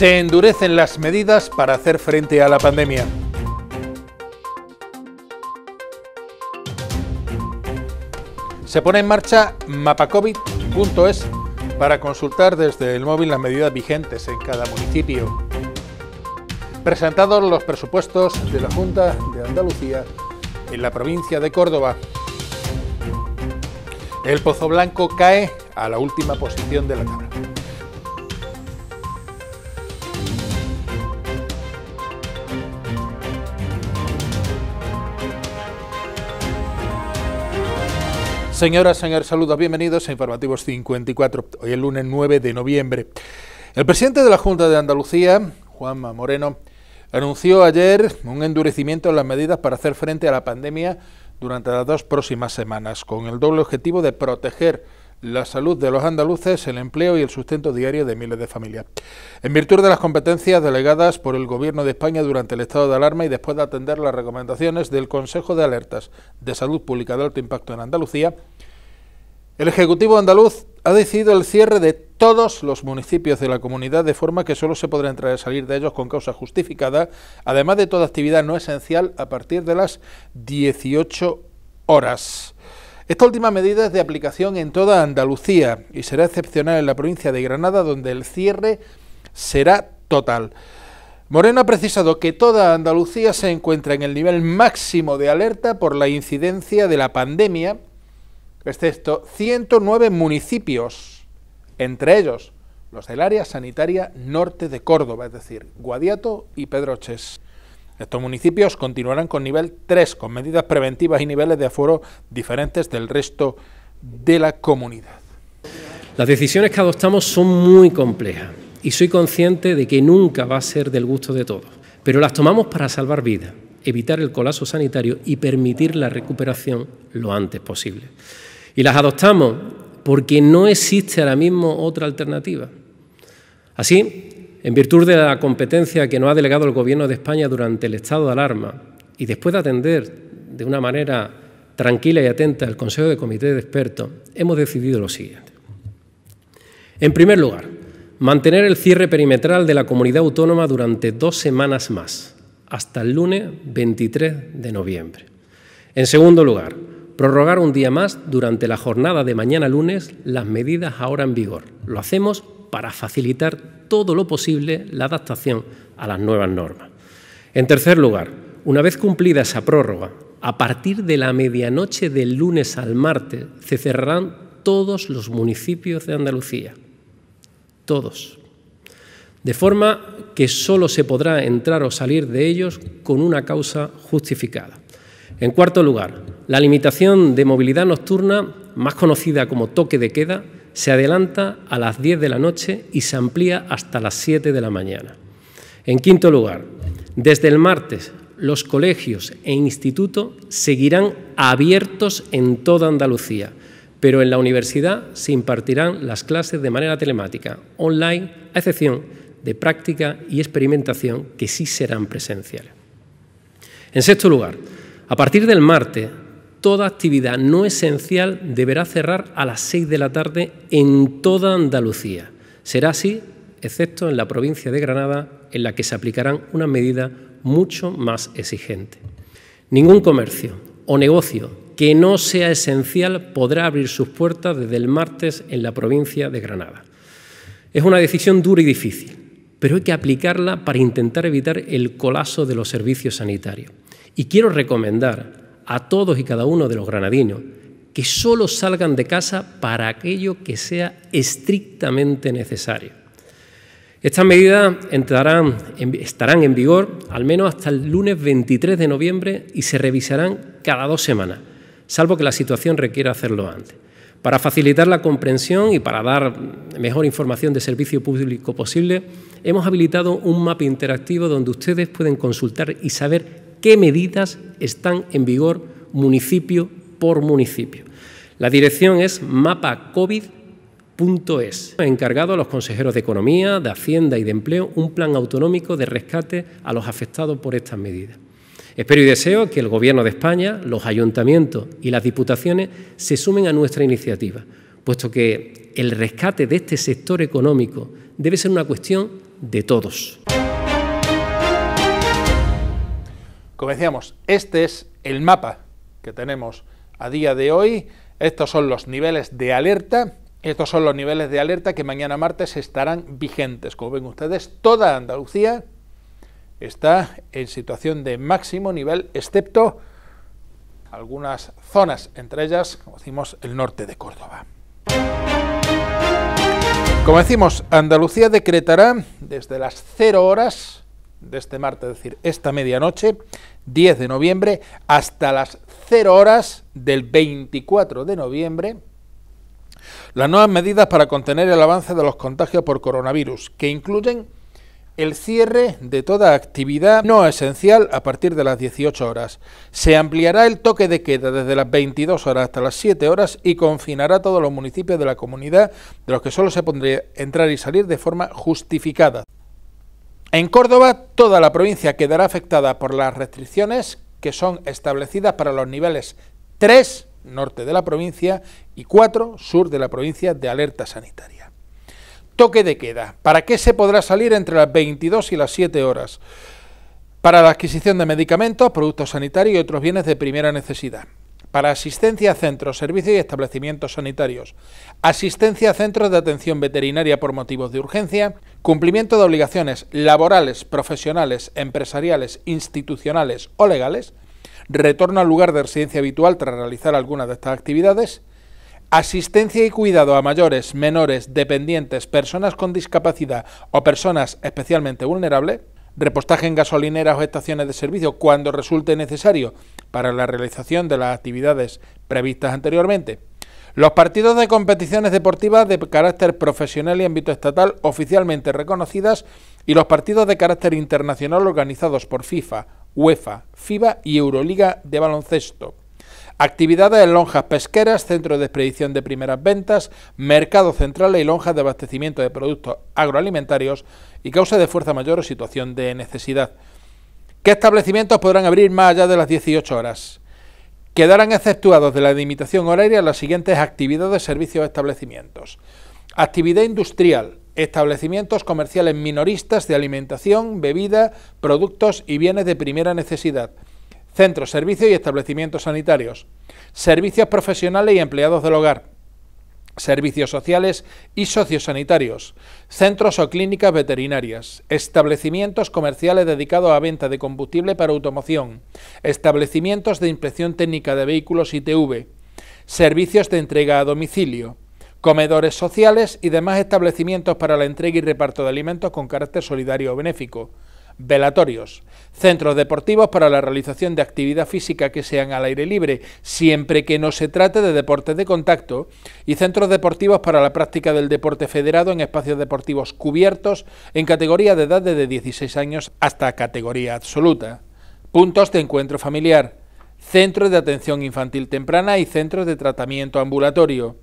Se endurecen las medidas para hacer frente a la pandemia. Se pone en marcha mapacovid.es para consultar desde el móvil las medidas vigentes en cada municipio. Presentados los presupuestos de la Junta de Andalucía en la provincia de Córdoba. El Pozo Blanco cae a la última posición de la tabla. Señoras, señores, saludos, bienvenidos a Informativos 54, hoy el lunes 9 de noviembre. El presidente de la Junta de Andalucía, Juanma Moreno, anunció ayer un endurecimiento de las medidas para hacer frente a la pandemia durante las dos próximas semanas, con el doble objetivo de proteger la salud de los andaluces, el empleo y el sustento diario de miles de familias. En virtud de las competencias delegadas por el Gobierno de España durante el estado de alarma y después de atender las recomendaciones del Consejo de Alertas de Salud Pública de Alto Impacto en Andalucía, el Ejecutivo andaluz ha decidido el cierre de todos los municipios de la comunidad de forma que solo se podrá entrar y salir de ellos con causa justificada, además de toda actividad no esencial a partir de las 18 horas. Esta última medida es de aplicación en toda Andalucía y será excepcional en la provincia de Granada, donde el cierre será total. Moreno ha precisado que toda Andalucía se encuentra en el nivel máximo de alerta por la incidencia de la pandemia, excepto 109 municipios, entre ellos los del área sanitaria norte de Córdoba, es decir, Guadiato y Pedroches. Estos municipios continuarán con nivel 3, con medidas preventivas y niveles de aforo diferentes del resto de la comunidad. Las decisiones que adoptamos son muy complejas y soy consciente de que nunca va a ser del gusto de todos, pero las tomamos para salvar vidas, evitar el colapso sanitario y permitir la recuperación lo antes posible. Y las adoptamos porque no existe ahora mismo otra alternativa. Así, en virtud de la competencia que nos ha delegado el Gobierno de España durante el estado de alarma y después de atender de una manera tranquila y atenta al Consejo de Comité de Expertos, hemos decidido lo siguiente. En primer lugar, mantener el cierre perimetral de la comunidad autónoma durante dos semanas más, hasta el lunes 23 de noviembre. En segundo lugar, prorrogar un día más durante la jornada de mañana lunes las medidas ahora en vigor. Lo hacemos para facilitar todo lo posible la adaptación a las nuevas normas. En tercer lugar, una vez cumplida esa prórroga, a partir de la medianoche del lunes al martes se cerrarán todos los municipios de Andalucía. Todos. De forma que solo se podrá entrar o salir de ellos con una causa justificada. En cuarto lugar, la limitación de movilidad nocturna, más conocida como toque de queda, se adelanta a las 10 de la noche y se amplía hasta las 7 de la mañana. En quinto lugar, desde el martes los colegios e instituto seguirán abiertos en toda Andalucía, pero en la universidad se impartirán las clases de manera telemática, online, a excepción de práctica y experimentación que sí serán presenciales. En sexto lugar, a partir del martes toda actividad no esencial deberá cerrar a las 6 de la tarde en toda Andalucía. Será así, excepto en la provincia de Granada, en la que se aplicarán una medida mucho más exigente. Ningún comercio o negocio que no sea esencial podrá abrir sus puertas desde el martes en la provincia de Granada. Es una decisión dura y difícil, pero hay que aplicarla para intentar evitar el colapso de los servicios sanitarios. Y quiero recomendar a todos y cada uno de los granadinos que solo salgan de casa para aquello que sea estrictamente necesario. Estas medidas entrarán, estarán en vigor al menos hasta el lunes 23 de noviembre y se revisarán cada dos semanas, salvo que la situación requiera hacerlo antes. Para facilitar la comprensión y para dar mejor información de servicio público posible, hemos habilitado un mapa interactivo donde ustedes pueden consultar y saber qué medidas están en vigor municipio por municipio. La dirección es mapacovid.es. He encargado a los consejeros de Economía, de Hacienda y de Empleo un plan autonómico de rescate a los afectados por estas medidas. Espero y deseo que el Gobierno de España, los ayuntamientos y las diputaciones se sumen a nuestra iniciativa, puesto que el rescate de este sector económico debe ser una cuestión de todos. Como decíamos, este es el mapa que tenemos a día de hoy. Estos son los niveles de alerta. Estos son los niveles de alerta que mañana martes estarán vigentes. Como ven ustedes, toda Andalucía está en situación de máximo nivel, excepto algunas zonas, entre ellas, como decimos, el norte de Córdoba. Como decimos, Andalucía decretará desde las 0 horas de este martes, es decir, esta medianoche, 10 de noviembre, hasta las 0 horas del 24 de noviembre, las nuevas medidas para contener el avance de los contagios por coronavirus, que incluyen el cierre de toda actividad no esencial a partir de las 18 horas. Se ampliará el toque de queda desde las 22 horas hasta las 7 horas y confinará todos los municipios de la comunidad de los que solo se podría entrar y salir de forma justificada. En Córdoba, toda la provincia quedará afectada por las restricciones que son establecidas para los niveles 3, norte de la provincia, y 4, sur de la provincia de alerta sanitaria. Toque de queda. ¿Para qué se podrá salir entre las 22 y las 7 horas? Para la adquisición de medicamentos, productos sanitarios y otros bienes de primera necesidad para asistencia a centros, servicios y establecimientos sanitarios, asistencia a centros de atención veterinaria por motivos de urgencia, cumplimiento de obligaciones laborales, profesionales, empresariales, institucionales o legales, retorno al lugar de residencia habitual tras realizar alguna de estas actividades, asistencia y cuidado a mayores, menores, dependientes, personas con discapacidad o personas especialmente vulnerables, repostaje en gasolineras o estaciones de servicio cuando resulte necesario para la realización de las actividades previstas anteriormente. Los partidos de competiciones deportivas de carácter profesional y ámbito estatal oficialmente reconocidas y los partidos de carácter internacional organizados por FIFA, UEFA, FIBA y Euroliga de baloncesto. Actividades en lonjas pesqueras, centros de expedición de primeras ventas, mercados centrales y lonjas de abastecimiento de productos agroalimentarios y causa de fuerza mayor o situación de necesidad. ¿Qué establecimientos podrán abrir más allá de las 18 horas? Quedarán exceptuados de la limitación horaria las siguientes actividades, de servicios, establecimientos. Actividad industrial, establecimientos comerciales minoristas de alimentación, bebida, productos y bienes de primera necesidad, centros, servicios y establecimientos sanitarios, servicios profesionales y empleados del hogar, servicios sociales y sociosanitarios, centros o clínicas veterinarias, establecimientos comerciales dedicados a venta de combustible para automoción, establecimientos de inspección técnica de vehículos ITV, servicios de entrega a domicilio, comedores sociales y demás establecimientos para la entrega y reparto de alimentos con carácter solidario o benéfico, velatorios, centros deportivos para la realización de actividad física que sean al aire libre, siempre que no se trate de deportes de contacto, y centros deportivos para la práctica del deporte federado en espacios deportivos cubiertos en categoría de edad de 16 años hasta categoría absoluta. Puntos de encuentro familiar, centros de atención infantil temprana y centros de tratamiento ambulatorio.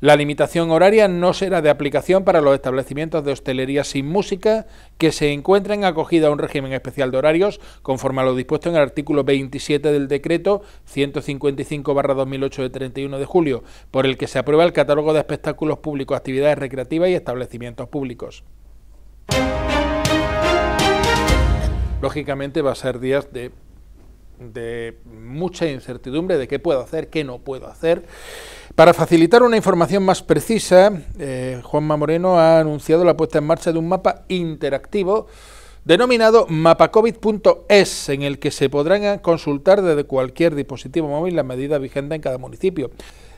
La limitación horaria no será de aplicación para los establecimientos de hostelería sin música que se encuentren acogida a un régimen especial de horarios conforme a lo dispuesto en el artículo 27 del decreto 155-2008 de 31 de julio, por el que se aprueba el catálogo de espectáculos públicos, actividades recreativas y establecimientos públicos. Lógicamente va a ser días de de mucha incertidumbre de qué puedo hacer, qué no puedo hacer. Para facilitar una información más precisa, eh, Juanma Moreno ha anunciado la puesta en marcha de un mapa interactivo denominado mapacovid.es, en el que se podrán consultar desde cualquier dispositivo móvil las medidas vigentes en cada municipio.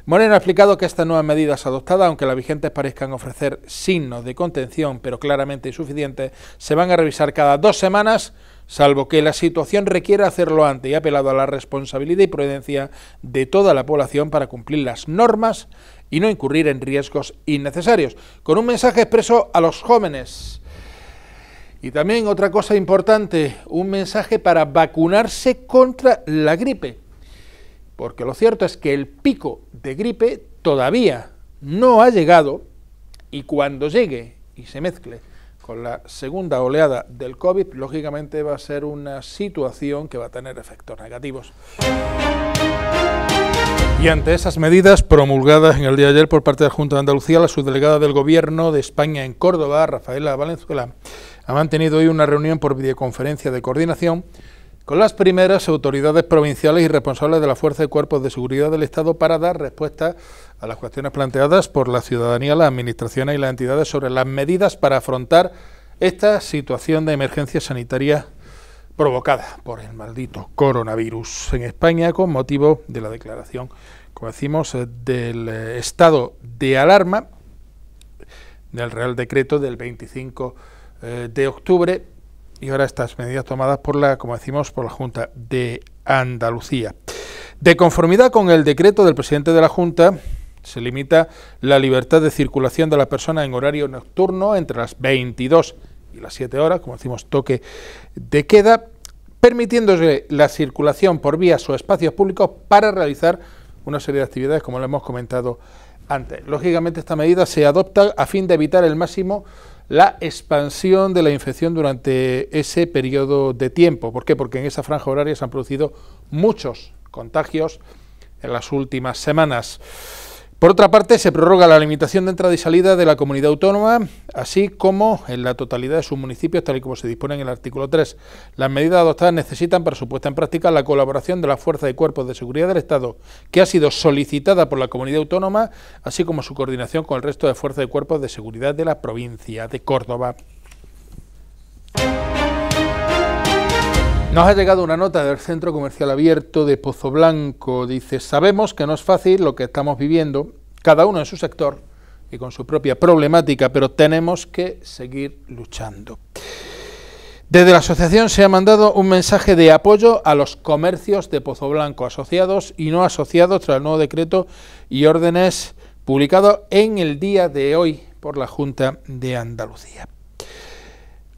Moreno ha explicado que estas nuevas medidas adoptadas, aunque las vigentes parezcan ofrecer signos de contención, pero claramente insuficientes, se van a revisar cada dos semanas salvo que la situación requiera hacerlo antes y apelado a la responsabilidad y prudencia de toda la población para cumplir las normas y no incurrir en riesgos innecesarios. Con un mensaje expreso a los jóvenes. Y también otra cosa importante, un mensaje para vacunarse contra la gripe. Porque lo cierto es que el pico de gripe todavía no ha llegado y cuando llegue y se mezcle con la segunda oleada del COVID, lógicamente va a ser una situación que va a tener efectos negativos. Y ante esas medidas promulgadas en el día de ayer por parte de la Junta de Andalucía, la subdelegada del Gobierno de España en Córdoba, Rafaela Valenzuela, ha mantenido hoy una reunión por videoconferencia de coordinación con las primeras autoridades provinciales y responsables de la Fuerza de cuerpos de seguridad del Estado para dar respuesta a las cuestiones planteadas por la ciudadanía, las administraciones y las entidades sobre las medidas para afrontar esta situación de emergencia sanitaria provocada por el maldito coronavirus en España con motivo de la declaración, como decimos, del eh, estado de alarma del Real Decreto del 25 eh, de octubre y ahora estas medidas tomadas por la, como decimos, por la Junta de Andalucía. De conformidad con el decreto del presidente de la Junta, se limita la libertad de circulación de la persona en horario nocturno entre las 22 y las 7 horas, como decimos, toque de queda, permitiéndose la circulación por vías o espacios públicos para realizar una serie de actividades, como lo hemos comentado antes. Lógicamente, esta medida se adopta a fin de evitar el máximo la expansión de la infección durante ese periodo de tiempo. ¿Por qué? Porque en esa franja horaria se han producido muchos contagios en las últimas semanas. Por otra parte, se prorroga la limitación de entrada y salida de la comunidad autónoma, así como en la totalidad de sus municipios, tal y como se dispone en el artículo 3. Las medidas adoptadas necesitan para su puesta en práctica la colaboración de las fuerzas y cuerpos de seguridad del Estado, que ha sido solicitada por la comunidad autónoma, así como su coordinación con el resto de fuerzas y cuerpos de seguridad de la provincia de Córdoba. Nos ha llegado una nota del Centro Comercial Abierto de Pozo Blanco. Dice, sabemos que no es fácil lo que estamos viviendo, cada uno en su sector y con su propia problemática, pero tenemos que seguir luchando. Desde la asociación se ha mandado un mensaje de apoyo a los comercios de Pozo Blanco, asociados y no asociados tras el nuevo decreto y órdenes publicado en el día de hoy por la Junta de Andalucía.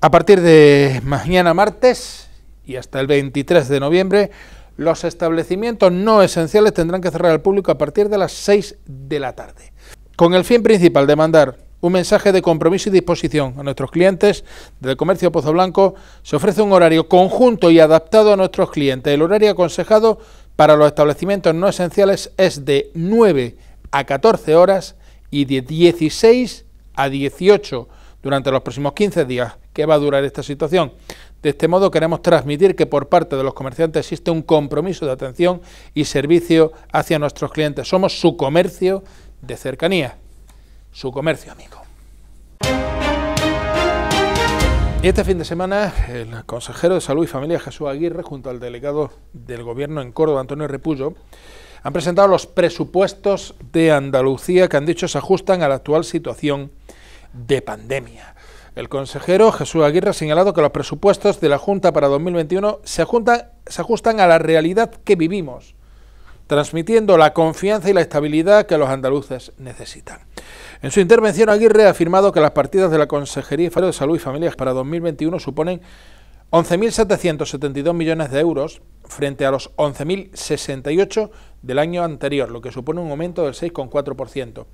A partir de mañana martes, y hasta el 23 de noviembre, los establecimientos no esenciales tendrán que cerrar al público a partir de las 6 de la tarde. Con el fin principal de mandar un mensaje de compromiso y disposición a nuestros clientes del comercio Pozo Blanco, se ofrece un horario conjunto y adaptado a nuestros clientes. El horario aconsejado para los establecimientos no esenciales es de 9 a 14 horas y de 16 a 18 durante los próximos 15 días que va a durar esta situación. De este modo queremos transmitir que por parte de los comerciantes existe un compromiso de atención y servicio hacia nuestros clientes. Somos su comercio de cercanía, su comercio amigo. este fin de semana, el consejero de Salud y Familia Jesús Aguirre, junto al delegado del Gobierno en Córdoba, Antonio Repullo, han presentado los presupuestos de Andalucía que han dicho se ajustan a la actual situación de pandemia. El consejero Jesús Aguirre ha señalado que los presupuestos de la Junta para 2021 se, se ajustan a la realidad que vivimos, transmitiendo la confianza y la estabilidad que los andaluces necesitan. En su intervención, Aguirre ha afirmado que las partidas de la Consejería de Salud y Familias para 2021 suponen 11.772 millones de euros frente a los 11.068 del año anterior, lo que supone un aumento del 6,4%.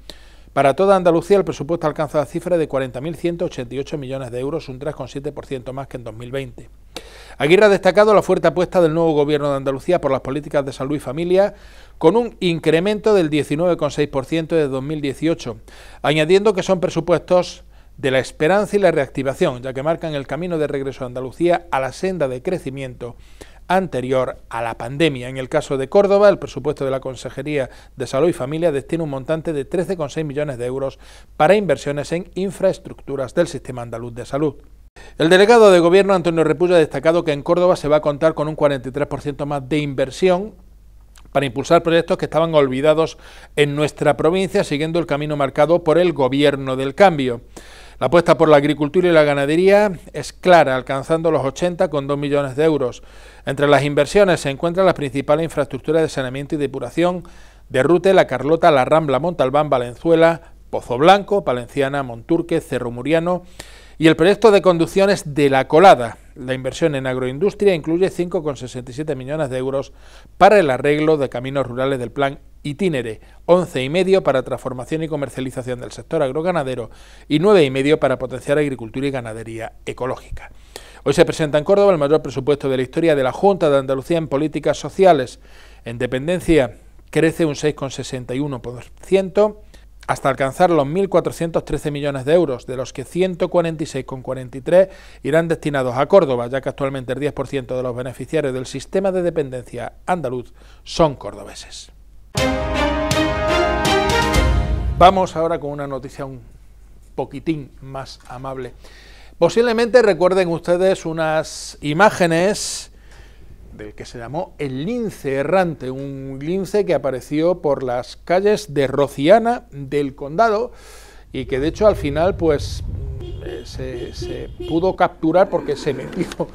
Para toda Andalucía, el presupuesto alcanza la cifra de 40.188 millones de euros, un 3,7% más que en 2020. Aguirre ha destacado la fuerte apuesta del nuevo Gobierno de Andalucía por las políticas de salud y familia, con un incremento del 19,6% de 2018, añadiendo que son presupuestos de la esperanza y la reactivación, ya que marcan el camino de regreso a Andalucía a la senda de crecimiento anterior a la pandemia. En el caso de Córdoba, el presupuesto de la Consejería de Salud y Familia destina un montante de 13,6 millones de euros para inversiones en infraestructuras del sistema andaluz de salud. El delegado de Gobierno, Antonio Repuya, ha destacado que en Córdoba se va a contar con un 43% más de inversión para impulsar proyectos que estaban olvidados en nuestra provincia, siguiendo el camino marcado por el Gobierno del Cambio. La apuesta por la agricultura y la ganadería es clara, alcanzando los 80 con 2 millones de euros. Entre las inversiones se encuentran las principales infraestructuras de saneamiento y depuración de Rute, La Carlota, La Rambla, Montalbán, Valenzuela, Pozo Blanco, Palenciana, Monturque, Cerro Muriano y el proyecto de conducciones de La Colada. La inversión en agroindustria incluye 5,67 millones de euros para el arreglo de caminos rurales del Plan Itínere, 11,5 para transformación y comercialización del sector agroganadero y 9,5 para potenciar agricultura y ganadería ecológica. Hoy se presenta en Córdoba el mayor presupuesto de la historia de la Junta de Andalucía en políticas sociales. En dependencia crece un 6,61% hasta alcanzar los 1.413 millones de euros, de los que 146,43 irán destinados a Córdoba, ya que actualmente el 10% de los beneficiarios del sistema de dependencia andaluz son cordobeses. Vamos ahora con una noticia un poquitín más amable. Posiblemente recuerden ustedes unas imágenes del que se llamó el lince errante, un lince que apareció por las calles de Rociana del condado y que de hecho al final pues eh, se, se pudo capturar porque se metió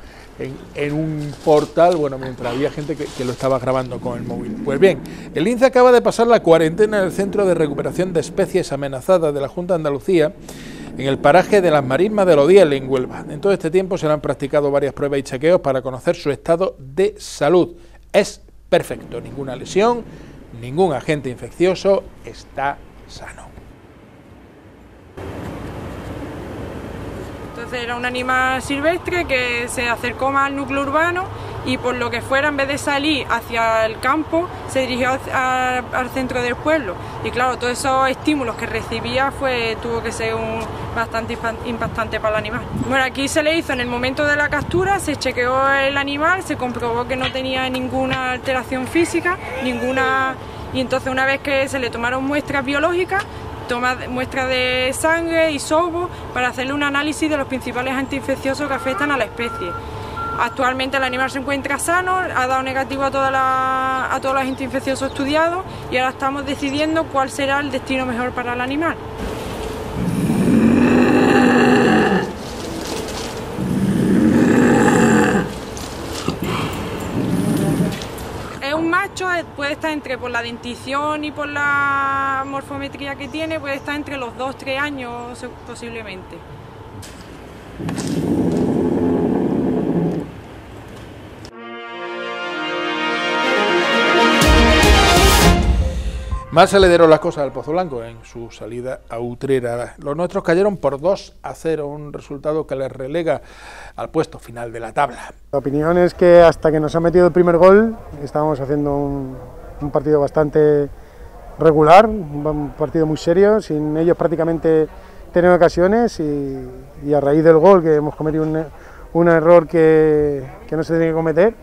en, un portal, bueno, mientras había gente que, lo estaba grabando con el móvil. Pues bien, el INSA e acaba de pasar la cuarentena en el Centro de Recuperación de Especies Amenazadas de la Junta de Andalucía, en el paraje de las Marismas de Lodiel, en Huelva. En todo este tiempo se le han practicado varias pruebas y chequeos para conocer su estado de salud. Es perfecto, ninguna lesión, ningún agente infeccioso, está sano. era un animal silvestre que se acercó más al núcleo urbano y por lo que fuera, en vez de salir hacia el campo, se dirigió al centro del pueblo. Y claro, todos esos estímulos que recibía fue, tuvo que ser un, bastante impactante para el animal. Bueno, aquí se le hizo en el momento de la captura, se chequeó el animal, se comprobó que no tenía ninguna alteración física, ninguna... Y entonces una vez que se le tomaron muestras biológicas, toma muestra de sangre y sobo para hacerle un análisis de los principales antiinfecciosos que afectan a la especie. Actualmente el animal se encuentra sano, ha dado negativo a, a todos los antiinfecciosos estudiados y ahora estamos decidiendo cuál será el destino mejor para el animal. puede estar entre, por la dentición y por la morfometría que tiene, puede estar entre los dos, tres años posiblemente. ...más se le dieron las cosas al Pozo Blanco en su salida a Utrera. Los nuestros cayeron por 2 a 0, un resultado que les relega al puesto final de la tabla. La opinión es que hasta que nos ha metido el primer gol estábamos haciendo un, partido bastante regular, un partido muy serio, sin ellos prácticamente tener ocasiones y, a raíz del gol que hemos cometido un, error que, no se tiene que cometer,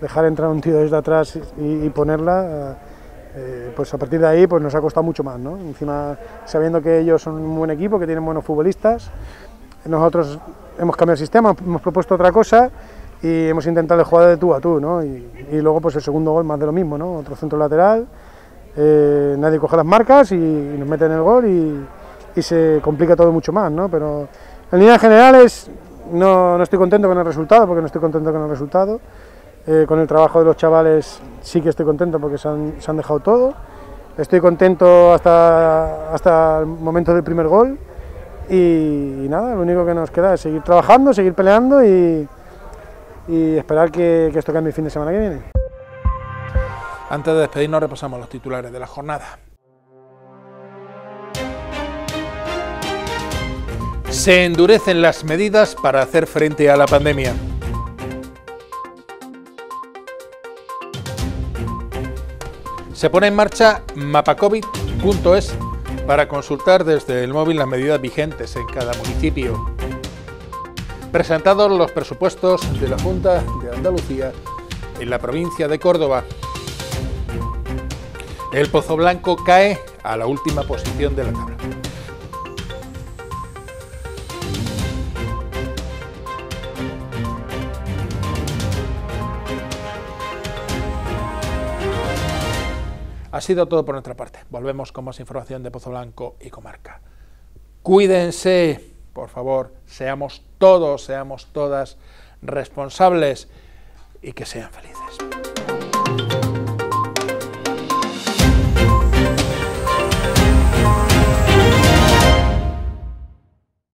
dejar entrar un tío desde atrás y ponerla eh, pues a partir de ahí pues nos ha costado mucho más, ¿no? Encima, sabiendo que ellos son un buen equipo, que tienen buenos futbolistas, nosotros hemos cambiado el sistema, hemos propuesto otra cosa y hemos intentado jugar de tú a tú, ¿no? Y, luego pues el segundo gol más de lo mismo, ¿no? Otro centro lateral, eh, nadie coge las marcas y, nos nos meten el gol y, se complica todo mucho más, ¿no? Pero en líneas generales no, no estoy contento con el resultado, porque no estoy contento con el resultado. Eh, con el trabajo de los chavales sí que estoy contento porque se han, dejado todo. Estoy contento hasta, hasta el momento del primer gol. Y, nada, lo único que nos queda es seguir trabajando, seguir peleando y, esperar que, esto cambie el fin de semana que viene. Antes de despedirnos repasamos los titulares de la jornada. Se endurecen las medidas para hacer frente a la pandemia. Se pone en marcha mapacovid.es para consultar desde el móvil las medidas vigentes en cada municipio. Presentados los presupuestos de la Junta de Andalucía en la provincia de Córdoba. El Pozo Blanco cae a la última posición de la tabla. Ha sido todo por nuestra parte. Volvemos con más información de Pozo Blanco y Comarca. Cuídense, por favor, seamos todos, seamos todas responsables y que sean felices.